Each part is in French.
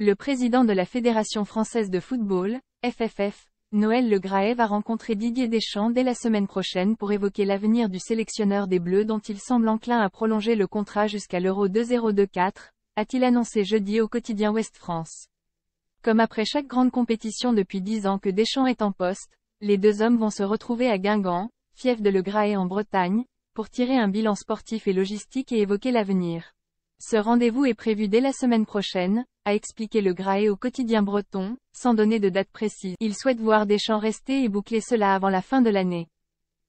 Le président de la Fédération française de football, FFF, Noël Le Graet va rencontrer Didier Deschamps dès la semaine prochaine pour évoquer l'avenir du sélectionneur des Bleus dont il semble enclin à prolonger le contrat jusqu'à l'Euro 2024, a-t-il annoncé jeudi au quotidien Ouest France. Comme après chaque grande compétition depuis dix ans que Deschamps est en poste, les deux hommes vont se retrouver à Guingamp, fief de Le Graet en Bretagne, pour tirer un bilan sportif et logistique et évoquer l'avenir. Ce rendez-vous est prévu dès la semaine prochaine, a expliqué le graé au quotidien breton, sans donner de date précise. Il souhaite voir Deschamps rester et boucler cela avant la fin de l'année.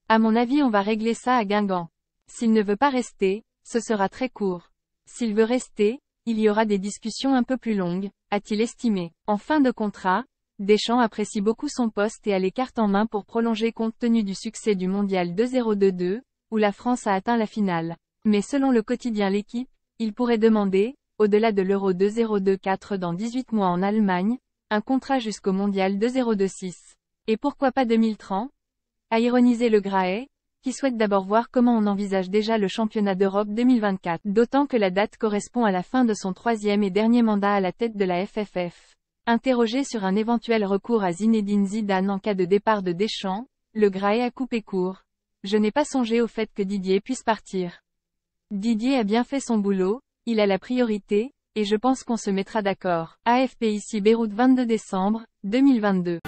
À mon avis on va régler ça à Guingamp. S'il ne veut pas rester, ce sera très court. S'il veut rester, il y aura des discussions un peu plus longues, a-t-il estimé. En fin de contrat, Deschamps apprécie beaucoup son poste et a les cartes en main pour prolonger compte tenu du succès du Mondial 2022, où la France a atteint la finale. Mais selon le quotidien L'équipe, il pourrait demander, au-delà de l'euro 2024 dans 18 mois en Allemagne, un contrat jusqu'au mondial 2026. Et pourquoi pas 2030 A ironisé le Graé, qui souhaite d'abord voir comment on envisage déjà le championnat d'Europe 2024, d'autant que la date correspond à la fin de son troisième et dernier mandat à la tête de la FFF. Interrogé sur un éventuel recours à Zinedine Zidane en cas de départ de Deschamps, le Graé a coupé court. Je n'ai pas songé au fait que Didier puisse partir. Didier a bien fait son boulot, il a la priorité, et je pense qu'on se mettra d'accord. AFP ici Beyrouth 22 décembre, 2022.